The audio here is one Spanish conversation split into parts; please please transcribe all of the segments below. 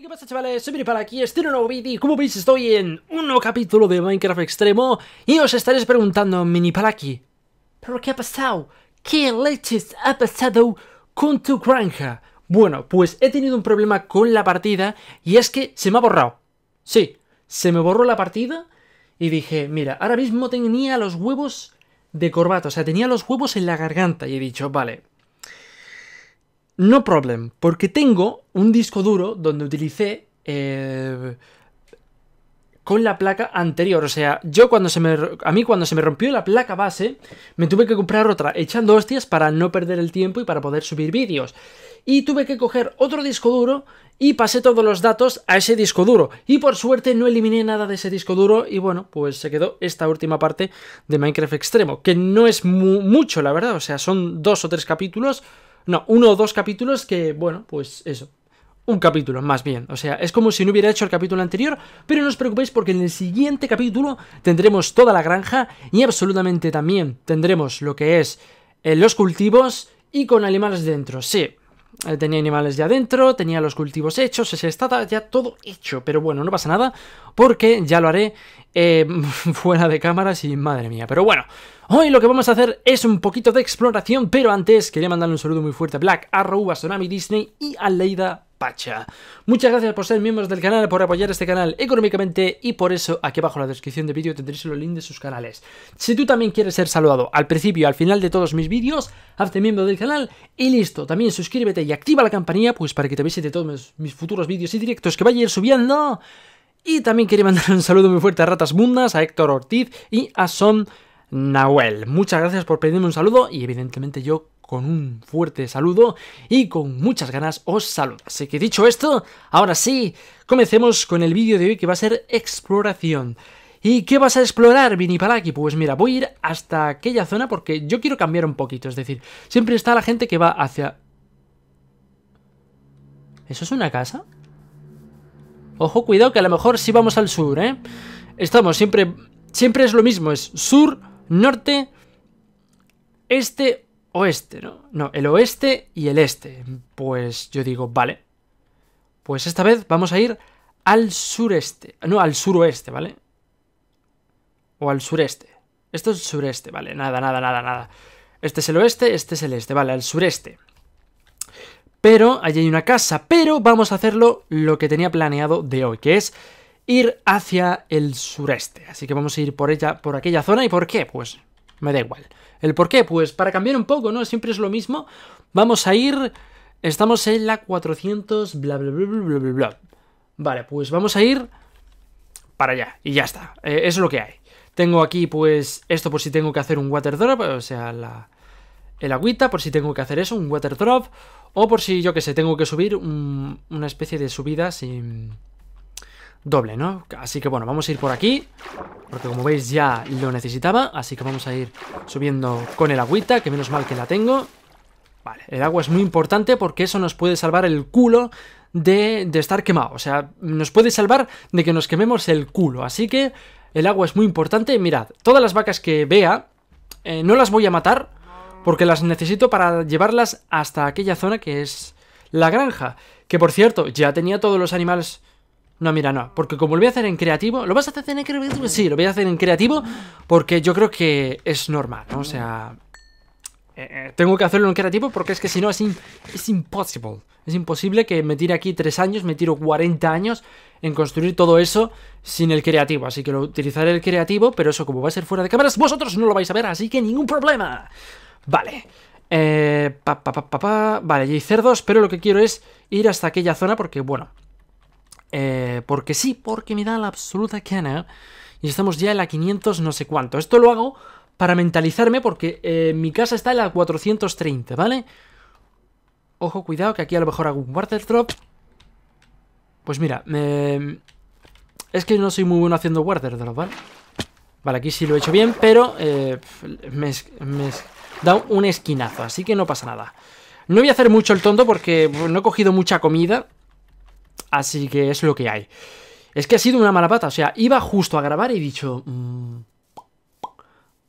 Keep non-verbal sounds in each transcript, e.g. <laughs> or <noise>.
qué pasa chavales? Soy para estoy en un nuevo vídeo como veis estoy en un nuevo capítulo de Minecraft Extremo y os estaréis preguntando, Mini Minipalaki, ¿pero qué ha pasado? ¿Qué leches ha pasado con tu granja? Bueno, pues he tenido un problema con la partida y es que se me ha borrado. Sí, se me borró la partida y dije, mira, ahora mismo tenía los huevos de corbata, o sea, tenía los huevos en la garganta y he dicho, vale, no problem, porque tengo un disco duro donde utilicé eh, con la placa anterior. O sea, yo cuando se me. A mí cuando se me rompió la placa base, me tuve que comprar otra, echando hostias para no perder el tiempo y para poder subir vídeos. Y tuve que coger otro disco duro y pasé todos los datos a ese disco duro. Y por suerte no eliminé nada de ese disco duro y bueno, pues se quedó esta última parte de Minecraft Extremo, que no es mucho, la verdad. O sea, son dos o tres capítulos no, uno o dos capítulos que, bueno, pues eso. Un capítulo, más bien. O sea, es como si no hubiera hecho el capítulo anterior, pero no os preocupéis porque en el siguiente capítulo tendremos toda la granja y absolutamente también tendremos lo que es eh, los cultivos y con animales dentro. Sí, eh, tenía animales ya dentro, tenía los cultivos hechos, se está ya todo hecho, pero bueno, no pasa nada, porque ya lo haré eh, <laughs> fuera de cámaras y madre mía, pero bueno, hoy lo que vamos a hacer es un poquito de exploración, pero antes quería mandarle un saludo muy fuerte a Black, a Sonami Disney y a Leida Pacha. Muchas gracias por ser miembros del canal, por apoyar este canal económicamente y por eso aquí abajo en la descripción del vídeo tendréis los links de sus canales. Si tú también quieres ser saludado al principio y al final de todos mis vídeos, hazte miembro del canal y listo. También suscríbete y activa la campanilla pues para que te avise de todos mis, mis futuros vídeos y directos que vaya a ir subiendo. Y también quería mandar un saludo muy fuerte a Ratas Mundas, a Héctor Ortiz y a Son Nahuel. Muchas gracias por pedirme un saludo y evidentemente yo con un fuerte saludo y con muchas ganas os saludo. Así que dicho esto, ahora sí, comencemos con el vídeo de hoy que va a ser exploración. ¿Y qué vas a explorar, Vinipalaki? Pues mira, voy a ir hasta aquella zona porque yo quiero cambiar un poquito. Es decir, siempre está la gente que va hacia... ¿Eso es una casa? Ojo, cuidado, que a lo mejor si vamos al sur, ¿eh? Estamos siempre... Siempre es lo mismo, es sur, norte, este, oeste, ¿no? No, el oeste y el este. Pues yo digo, vale. Pues esta vez vamos a ir al sureste. No, al suroeste, ¿vale? O al sureste. Esto es sureste, vale. Nada, nada, nada, nada. Este es el oeste, este es el este, vale, al sureste. Pero allí hay una casa, pero vamos a hacerlo lo que tenía planeado de hoy, que es ir hacia el sureste. Así que vamos a ir por ella, por aquella zona. ¿Y por qué? Pues me da igual. ¿El por qué? Pues para cambiar un poco, ¿no? Siempre es lo mismo. Vamos a ir... Estamos en la 400... Bla, bla, bla, bla, bla, bla. Vale, pues vamos a ir para allá. Y ya está. Eh, es lo que hay. Tengo aquí, pues, esto por si tengo que hacer un water drop. O sea, la... El agüita, por si tengo que hacer eso, un water drop. O por si, yo que sé, tengo que subir una especie de subida sin doble, ¿no? Así que bueno, vamos a ir por aquí Porque como veis ya lo necesitaba Así que vamos a ir subiendo con el agüita Que menos mal que la tengo Vale, el agua es muy importante porque eso nos puede salvar el culo de, estar quemado O sea, nos puede salvar de que nos quememos el culo Así que el agua es muy importante Mirad, todas las vacas que vea eh, No las voy a matar Porque las necesito para llevarlas hasta aquella zona que es la granja Que por cierto, ya tenía todos los animales no, mira, no, porque como lo voy a hacer en creativo, ¿lo vas a hacer en creativo? Sí, lo voy a hacer en creativo porque yo creo que es normal, ¿no? O sea, eh, eh, tengo que hacerlo en creativo porque es que si no es, imposible. Es imposible que me tire aquí tres años, me tiro 40 años en construir todo eso sin el creativo. Así que lo utilizaré el creativo, pero eso como va a ser fuera de cámaras, vosotros no lo vais a ver, así que ningún problema. Vale. Eh, pa, pa, pa, pa, Vale, y hay cerdos, pero lo que quiero es ir hasta aquella zona porque, bueno, eh, porque sí, porque me da la absoluta cana Y estamos ya en la 500 no sé cuánto. Esto lo hago para mentalizarme porque eh, mi casa está en la 430, ¿vale? Ojo, cuidado, que aquí a lo mejor hago un water drop. Pues mira, es que no soy muy bueno haciendo water drop, ¿vale? Vale, aquí sí lo he hecho bien, pero eh, me, me da un esquinazo, así que no pasa nada. No voy a hacer mucho el tonto porque no he cogido mucha comida. Así que es lo que hay. Es que ha sido una mala pata. O sea, iba justo a grabar y he dicho... Mm,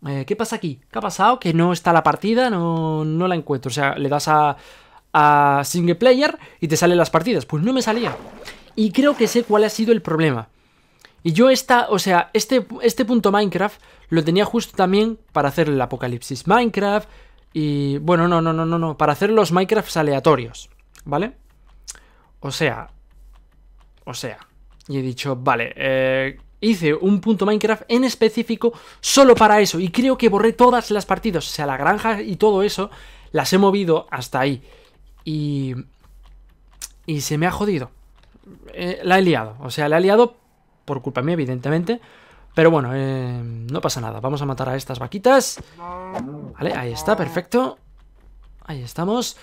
eh, ¿Qué pasa aquí? ¿Qué ha pasado? Que no está la partida, no, no la encuentro. O sea, le das a, a single player y te salen las partidas. Pues no me salía. Y creo que sé cuál ha sido el problema. Y yo esta, o sea, este, este punto Minecraft lo tenía justo también para hacer el apocalipsis Minecraft y bueno, no, no, no, no, no, para hacer los Minecraft aleatorios, ¿vale? O sea, o sea, y he dicho, vale, eh, hice un punto Minecraft en específico solo para eso. Y creo que borré todas las partidas, o sea, la granja y todo eso, las he movido hasta ahí. Y... Y se me ha jodido. Eh, la he liado, o sea, la he liado por culpa mía, evidentemente. Pero bueno, eh, no pasa nada. Vamos a matar a estas vaquitas. Vale, ahí está, perfecto. Ahí estamos.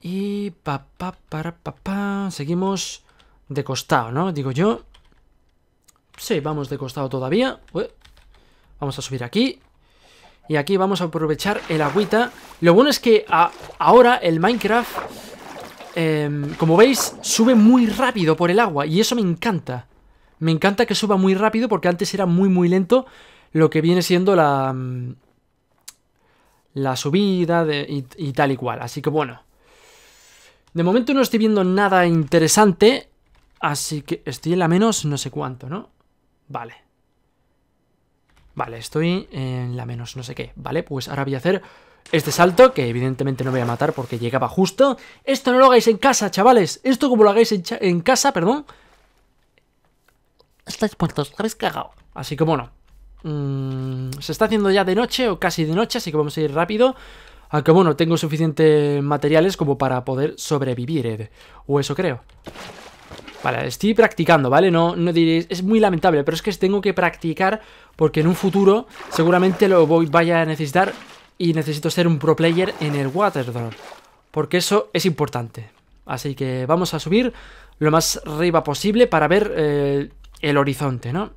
Y pa, para, pa, Seguimos de costado, ¿no? Digo yo. Sí, vamos de costado todavía. Vamos a subir aquí. Y aquí vamos a aprovechar el agüita. Lo bueno es que ahora el Minecraft, em, como veis, sube muy rápido por el agua. Y eso me encanta. Me encanta que suba muy rápido porque antes era muy, muy lento lo que viene siendo la... Mm, la subida y tal y cual. Así que bueno. De momento no estoy viendo nada interesante. Así que estoy en la menos no sé cuánto, ¿no? Vale. Vale, estoy en la menos no sé qué. Vale, pues ahora voy a hacer este salto, que evidentemente no voy a matar porque llegaba justo. Esto no lo hagáis en casa, chavales. Esto como lo hagáis en, casa, perdón. Estáis muertos, habéis cagado. Así que bueno. Mm, se está haciendo ya de noche o casi de noche, así que vamos a ir rápido. Aunque bueno, tengo suficientes materiales como para poder sobrevivir, O eso creo. Vale, estoy practicando, ¿vale? No, no diréis, es muy lamentable, pero es que tengo que practicar porque en un futuro seguramente lo voy, vaya a necesitar y necesito ser un pro player en el Waterdrop, porque eso es importante. Así que vamos a subir lo más arriba posible para ver eh, el horizonte, ¿no?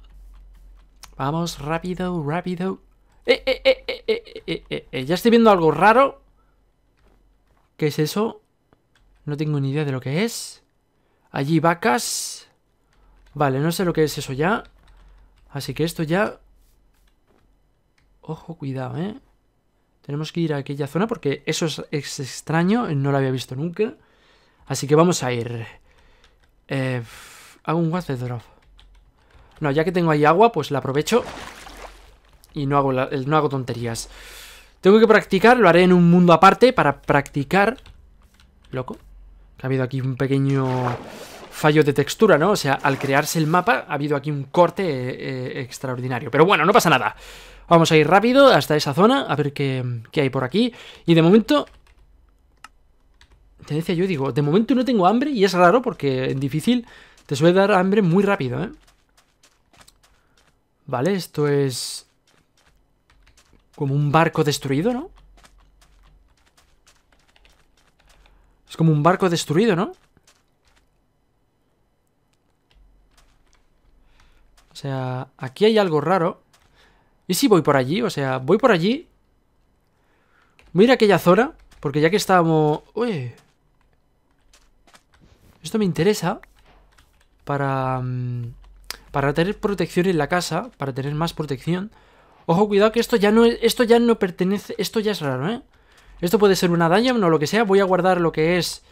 Vamos, rápido, rápido. Eh eh, eh, eh, eh, eh, eh, eh, ya estoy viendo algo raro. ¿Qué es eso? No tengo ni idea de lo que es. Allí vacas. Vale, no sé lo que es eso ya. Así que esto ya... Ojo, cuidado, ¿eh? Tenemos que ir a aquella zona porque eso es extraño, no lo había visto nunca. Así que vamos a ir. Eh, hago un water drop. No, ya que tengo ahí agua, pues la aprovecho. Y no hago, no hago tonterías. Tengo que practicar, lo haré en un mundo aparte para practicar. Loco ha habido aquí un pequeño fallo de textura, ¿no? O sea, al crearse el mapa ha habido aquí un corte eh, eh, extraordinario. Pero bueno, no pasa nada. Vamos a ir rápido hasta esa zona, a ver qué, hay por aquí. Y de momento... Te decía yo, digo, de momento no tengo hambre y es raro porque en difícil te suele dar hambre muy rápido, ¿eh? Vale, esto es... Como un barco destruido, ¿no? Es como un barco destruido, ¿no? O sea, aquí hay algo raro. ¿Y si voy por allí? O sea, voy por allí. Voy a ir a aquella zona. Porque ya que estábamos... Uy. Esto me interesa. Para... Mm, para tener protección en la casa. Para tener más protección. Ojo, cuidado que esto ya no, esto ya no pertenece... Esto ya es raro, ¿eh? Esto puede ser una daña o lo que sea. Voy a guardar lo que es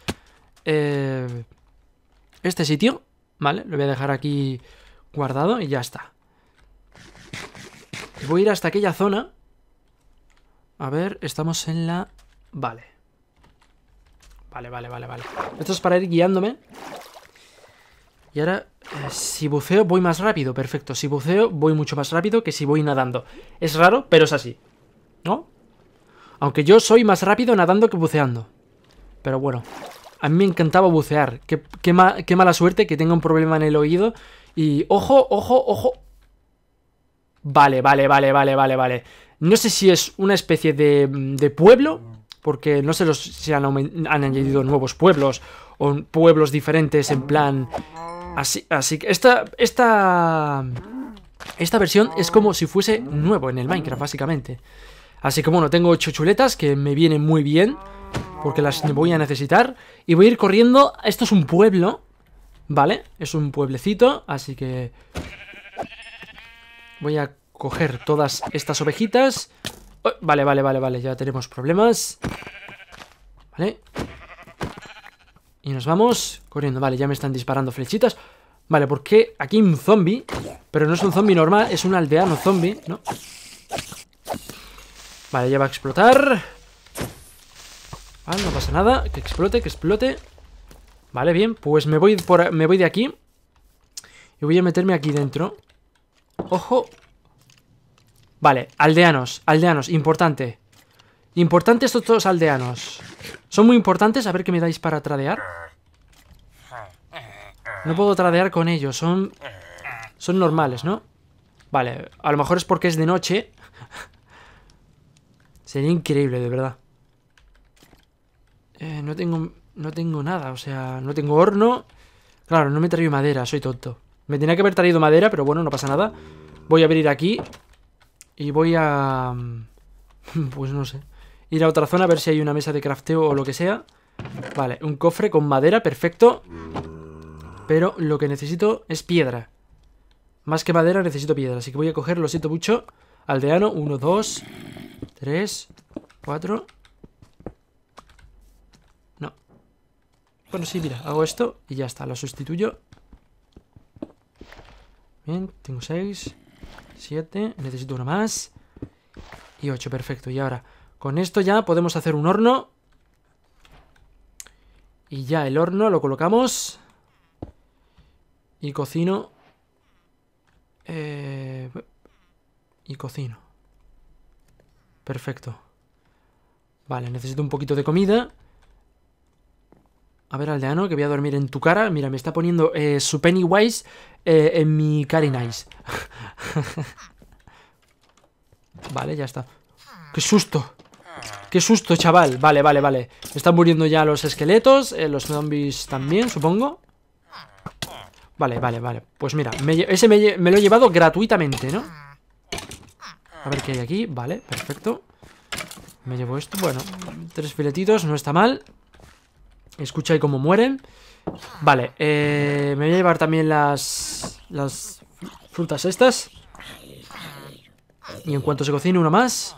eh, este sitio, ¿vale? Lo voy a dejar aquí guardado y ya está. Voy a ir hasta aquella zona. A ver, estamos en la... Vale. Vale, vale, vale, vale. Esto es para ir guiándome. Y ahora, eh, si buceo, voy más rápido. Perfecto. Si buceo, voy mucho más rápido que si voy nadando. Es raro, pero es así. ¿No? Aunque yo soy más rápido nadando que buceando. Pero bueno, a mí me encantaba bucear. Qué, qué, mala suerte que tenga un problema en el oído. Y ojo, ojo, ojo. Vale, vale, vale, vale, vale, vale. No sé si es una especie de, de pueblo, porque no sé si han, han, añadido nuevos pueblos o pueblos diferentes en plan... Así, así que esta, esta, esta versión es como si fuese nuevo en el Minecraft, básicamente. Así que bueno, tengo ocho chuletas que me vienen muy bien. Porque las voy a necesitar. Y voy a ir corriendo. Esto es un pueblo. ¿Vale? Es un pueblecito. Así que... Voy a coger todas estas ovejitas. Oh, vale, vale, vale, vale. Ya tenemos problemas. Vale. Y nos vamos corriendo. Vale, ya me están disparando flechitas. Vale, porque aquí hay un zombie. Pero no es un zombie normal. Es un aldeano zombie, ¿no? Vale, ya va a explotar. Vale, ah, no pasa nada. Que explote, que explote. Vale, bien. Pues me voy, me voy de aquí. Y voy a meterme aquí dentro. Ojo. Vale, aldeanos. Aldeanos, importante. Importante estos dos aldeanos. Son muy importantes. A ver qué me dais para tradear. No puedo tradear con ellos. Son... Son normales, ¿no? Vale, a lo mejor es porque es de noche. Sería increíble, de verdad. Eh, no tengo... No tengo nada, o sea, no tengo horno. Claro, no me he traído madera, soy tonto. Me tenía que haber traído madera, pero bueno, no pasa nada. Voy a abrir aquí. Y voy a... Mm, <laughs> pues no sé. Ir a otra zona a ver si hay una mesa de crafteo o lo que sea. Vale, un cofre con madera, perfecto. Pero lo que necesito es piedra. Más que madera necesito piedra, así que voy a coger, lo siento mucho, aldeano, uno, dos, Tres, cuatro... No. Bueno, sí, mira, hago esto y ya está, lo sustituyo. Bien, tengo seis, siete, necesito una más. Y ocho, perfecto. Y ahora, con esto ya podemos hacer un horno. Y ya el horno lo colocamos. Y cocino. Eh, y cocino. Perfecto. Vale, necesito un poquito de comida. A ver, aldeano, que voy a dormir en tu cara. Mira, me está poniendo eh, su Pennywise eh, en mi Cari Nice. <laughs> vale, ya está. ¡Qué susto! ¡Qué susto, chaval! Vale, vale, vale. Están muriendo ya los esqueletos, eh, los zombies también, supongo. Vale, vale, vale. Pues mira, ese me lo he llevado gratuitamente, ¿no? A ver qué hay aquí. Vale, perfecto. Me llevo esto. Bueno, tres filetitos, no está mal. Escucha ahí cómo mueren. Vale, eh, me voy a llevar también las, las frutas estas. Y en cuanto se cocine una más...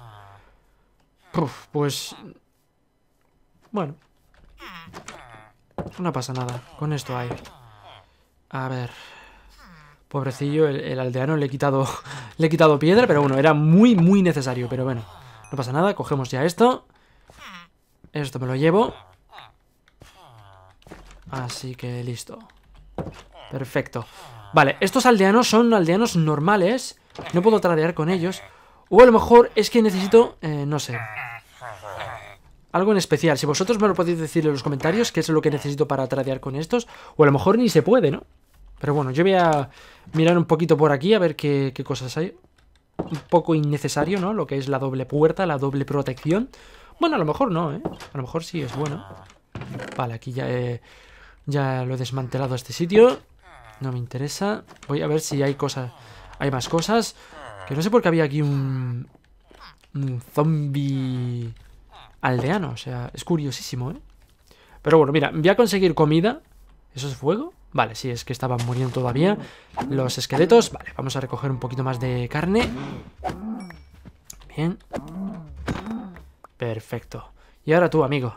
Uf, pues... Bueno. No pasa nada. Con esto hay. A ver... Pobrecillo, el, aldeano le he quitado <laughs> le he quitado piedra, pero bueno, era muy, muy necesario. Pero bueno, no pasa nada, cogemos ya esto. Esto me lo llevo. Así que listo. Perfecto. Vale, estos aldeanos son aldeanos normales. No puedo tradear con ellos. O a lo mejor es que necesito, eh, no sé. Algo en especial. Si vosotros me lo podéis decir en los comentarios, qué es lo que necesito para tradear con estos. O a lo mejor ni se puede, ¿no? Pero bueno, yo voy a mirar un poquito por aquí a ver qué, cosas hay. Un poco innecesario, ¿no? Lo que es la doble puerta, la doble protección. Bueno, a lo mejor no, ¿eh? A lo mejor sí es bueno. Vale, aquí ya ya lo he desmantelado este sitio. No me interesa. Voy a ver si hay cosas... Hay más cosas. Que no sé por qué había aquí un... Un zombie aldeano. O sea, es curiosísimo, ¿eh? Pero bueno, mira, voy a conseguir comida. ¿Eso es fuego? Vale, si sí, es que estaban muriendo todavía los esqueletos. Vale, vamos a recoger un poquito más de carne. Bien. Perfecto. Y ahora tú, amigo.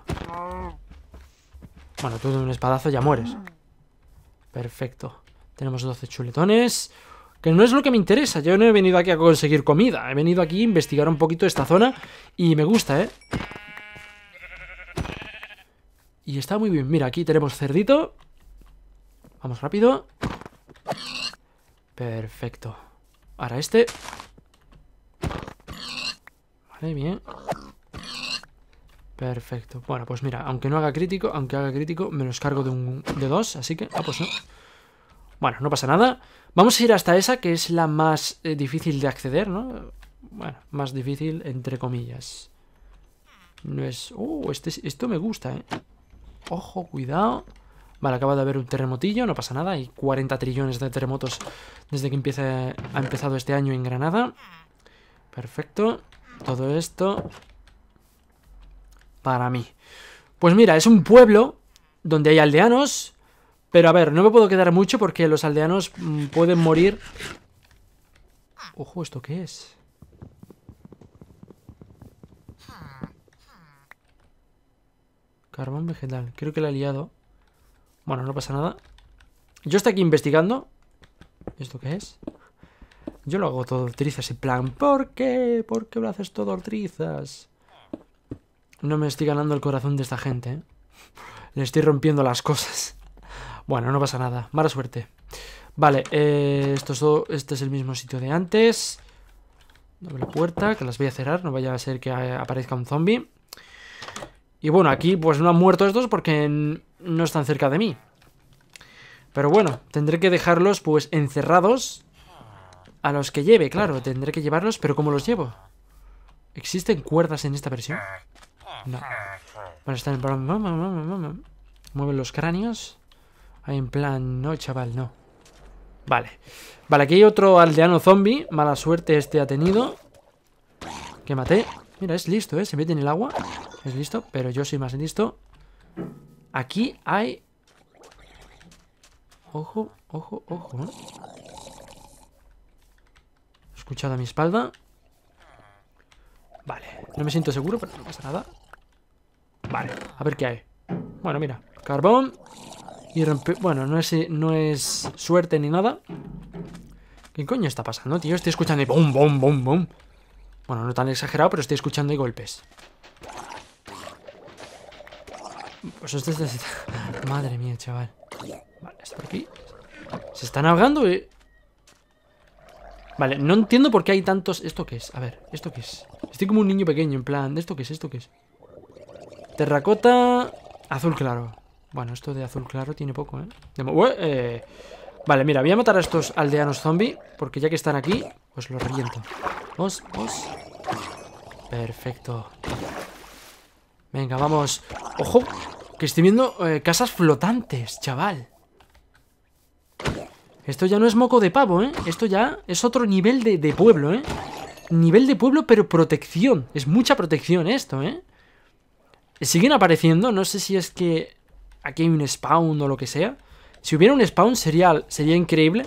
Bueno, tú de un espadazo ya mueres. Perfecto. Tenemos 12 chuletones. Que no es lo que me interesa. Yo no he venido aquí a conseguir comida. He venido aquí a investigar un poquito esta zona. Y me gusta, ¿eh? Y está muy bien. Mira, aquí tenemos cerdito. Vamos rápido. Perfecto. Ahora este. Vale, bien. Perfecto. Bueno, pues mira, aunque no haga crítico, aunque haga crítico, me los cargo de, un, de dos, así que... Ah, pues no. Bueno, no pasa nada. Vamos a ir hasta esa, que es la más eh, difícil de acceder, ¿no? Bueno, más difícil, entre comillas. No es... Uh, este, esto me gusta, ¿eh? Ojo, cuidado. Vale, acaba de haber un terremotillo, no pasa nada. Hay 40 trillones de terremotos desde que empieza, ha empezado este año en Granada. Perfecto. Todo esto para mí. Pues mira, es un pueblo donde hay aldeanos. Pero a ver, no me puedo quedar mucho porque los aldeanos mm, pueden morir. Ojo, ¿esto qué es? Carbón vegetal. Creo que lo ha liado. Bueno, no pasa nada. Yo estoy aquí investigando. ¿Esto qué es? Yo lo hago todo trizas en plan, ¿por qué? ¿Por qué lo haces todo trizas? No me estoy ganando el corazón de esta gente, ¿eh? Le estoy rompiendo las cosas. Bueno, no pasa nada. Mala suerte. Vale, eh, esto es este es el mismo sitio de antes. Doble puerta, que las voy a cerrar. No vaya a ser que aparezca un zombie. Y bueno, aquí pues no han muerto estos porque en no están cerca de mí. Pero bueno, tendré que dejarlos pues encerrados a los que lleve, claro. Tendré que llevarlos, pero ¿cómo los llevo? ¿Existen cuerdas en esta versión? No. Bueno, están en Mueven los cráneos. Ahí en plan... No, chaval, no. Vale. Vale, aquí hay otro aldeano zombie. Mala suerte este ha tenido. Que maté. Mira, es listo, ¿eh? Se mete en el agua. Es listo, pero yo soy más listo. Aquí hay... Ojo, ojo, ojo. ¿eh? He Escuchado a mi espalda. Vale, no me siento seguro, pero no pasa nada. Vale, a ver qué hay. Bueno, mira, carbón. Y rompe... Bueno, no es, no es suerte ni nada. ¿Qué coño está pasando, tío? Estoy escuchando y... ¡Bum, bum, bum, Bueno, no tan exagerado, pero estoy escuchando golpes. Pues <laughs> Madre mía, chaval. Vale, por aquí. Se están ahogando, eh. Vale, no entiendo por qué hay tantos... ¿Esto qué es? A ver, ¿esto qué es? Estoy como un niño pequeño, en plan... ¿Esto qué es? ¿Esto qué es? Terracota... Azul claro. Bueno, esto de azul claro tiene poco, ¿eh? ¿eh? Vale, mira, voy a matar a estos aldeanos zombie. Porque ya que están aquí, pues los reviento. Vamos, vamos Perfecto. Venga, vamos. ¡Ojo! Que estoy viendo eh, casas flotantes, chaval. Esto ya no es moco de pavo, ¿eh? Esto ya es otro nivel de, pueblo, ¿eh? Nivel de pueblo, pero protección. Es mucha protección esto, ¿eh? Siguen apareciendo, no sé si es que aquí hay un spawn o lo que sea. Si hubiera un spawn sería, sería increíble.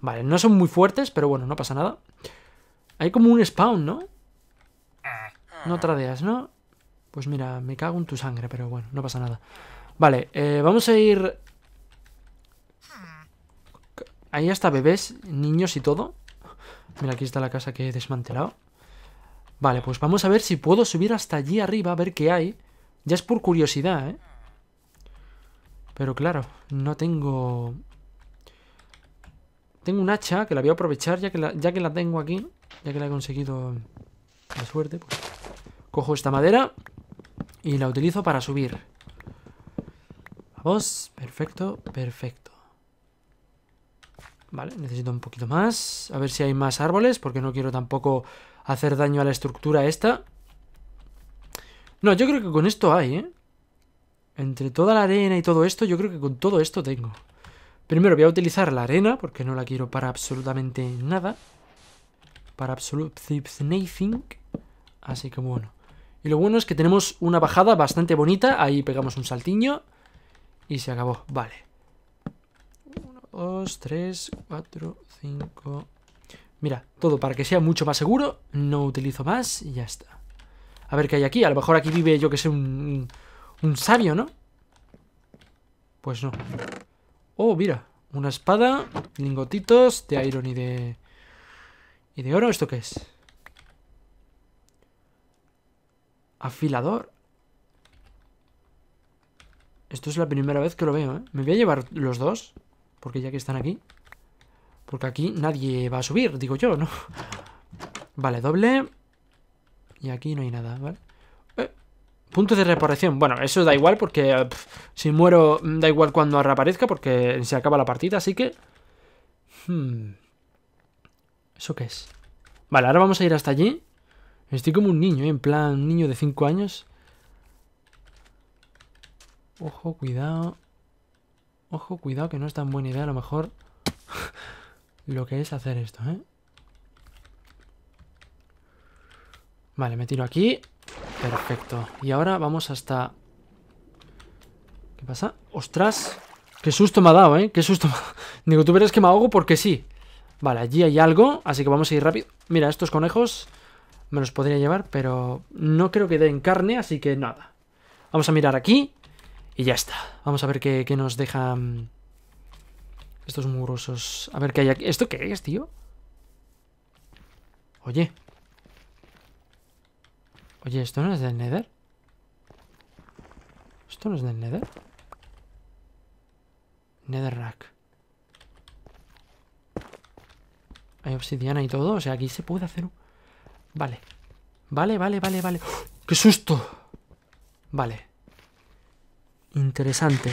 Vale, no son muy fuertes, pero bueno, no pasa nada. Hay como un spawn, ¿no? No tradeas, ¿no? Pues mira, me cago en tu sangre, pero bueno, no pasa nada. Vale, eh, vamos a ir... Ahí hasta bebés, niños y todo. Mira, aquí está la casa que he desmantelado. Vale, pues vamos a ver si puedo subir hasta allí arriba, a ver qué hay. Ya es por curiosidad, ¿eh? Pero claro, no tengo... Tengo un hacha que la voy a aprovechar ya que la, ya que la tengo aquí. Ya que la he conseguido... La suerte, pues Cojo esta madera y la utilizo para subir. Vamos, perfecto, perfecto. Vale, necesito un poquito más. A ver si hay más árboles, porque no quiero tampoco hacer daño a la estructura esta. No, yo creo que con esto hay, ¿eh? Entre toda la arena y todo esto, yo creo que con todo esto tengo. Primero voy a utilizar la arena, porque no la quiero para absolutamente nada. Para absolutamente nothing. Así que bueno. Y lo bueno es que tenemos una bajada bastante bonita. Ahí pegamos un saltiño. Y se acabó. Vale. 1, 2, 3, 4, 5... Mira, todo para que sea mucho más seguro. No utilizo más y ya está. A ver qué hay aquí. A lo mejor aquí vive, yo que sé, un, un sabio, ¿no? Pues no. Oh, mira. Una espada, lingotitos de iron y de... ¿Y de oro? ¿Esto qué es? Afilador. Esto es la primera vez que lo veo, ¿eh? Me voy a llevar los dos. Porque ya que están aquí. Porque aquí nadie va a subir, digo yo, ¿no? <laughs> Vale, doble. Y aquí no hay nada, ¿vale? Eh, punto de reparación. Bueno, eso da igual porque si muero mm, da igual cuando reaparezca porque se acaba la partida, así que... Hmm. ¿Eso qué es? Vale, ahora vamos a ir hasta allí. Estoy como un niño, ¿eh? en plan, niño de 5 años. Ojo, cuidado. Ojo, cuidado, que no es tan buena idea a lo mejor <laughs> lo que es hacer esto, ¿eh? Vale, me tiro aquí. Perfecto. Y ahora vamos hasta... ¿Qué pasa? ¡Ostras! ¡Qué susto me ha dado, eh! ¡Qué susto me Digo, tú verás que me ahogo porque sí. Vale, allí hay algo, así que vamos a ir rápido. Mira, estos conejos me los podría llevar, pero no creo que den carne, así que nada. Vamos a mirar aquí y ya está. Vamos a ver qué, nos dejan mm, estos murosos. A ver qué hay aquí. ¿Esto qué es, tío? Oye. Oye, ¿esto no es del Nether? ¿Esto no es del Nether? Netherrack. Hay obsidiana y todo, o sea, aquí se puede hacer un... Vale. Vale, vale, vale, vale. ¡Oh! ¡Qué susto! Vale. Interesante.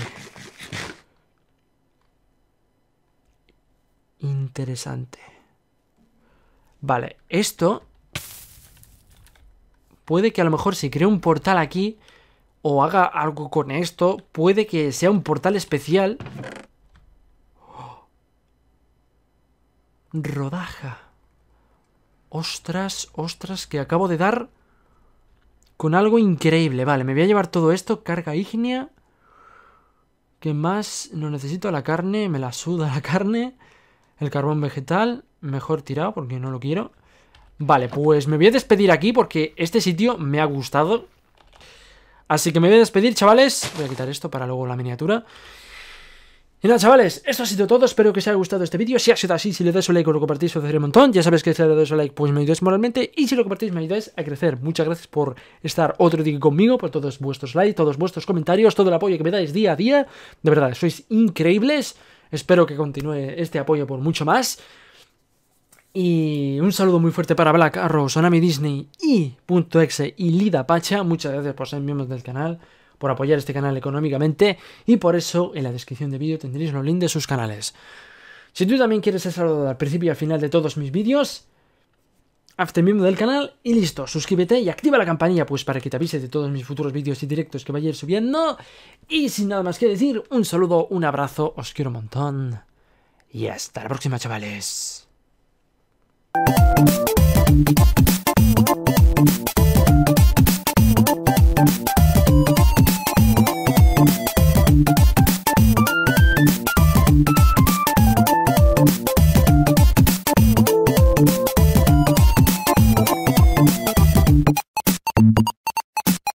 Interesante. Vale, esto... Puede que a lo mejor se cree un portal aquí o haga algo con esto, puede que sea un portal especial. ¡Oh! Rodaja. Ostras, ostras, que acabo de dar con algo increíble. Vale, me voy a llevar todo esto, carga ígnea. ¿Qué más? No necesito la carne, me la suda la carne. El carbón vegetal, mejor tirado porque no lo quiero. Vale, pues me voy a despedir aquí porque este sitio me ha gustado. Así que me voy a despedir, chavales. Voy a quitar esto para luego la miniatura. Y nada, chavales, esto ha sido todo. Espero que os haya gustado este vídeo. Si ha sido así, si le das un like o lo compartís, os gustaría un montón. Ya sabéis que si le das un like, pues me ayudáis moralmente. Y si lo compartís, me ayudáis a crecer. Muchas gracias por estar otro día conmigo, por todos vuestros likes, todos vuestros comentarios, todo el apoyo que me dais día a día. De verdad, sois increíbles. Espero que continúe este apoyo por mucho más. Y un saludo muy fuerte para Black, Arrow, Sonami Disney y .exe y Lida Pacha. Muchas gracias por ser miembros del canal por apoyar este canal económicamente y por eso en la descripción del vídeo tendréis los links de sus canales. Si tú también quieres ser saludado al principio y al final de todos mis vídeos, hazte miembro del canal y listo, suscríbete y activa la campanilla pues para que te avise de todos mis futuros vídeos y directos que vaya a ir subiendo. Y sin nada más que decir, un saludo, un abrazo, os quiero un montón y hasta la próxima chavales.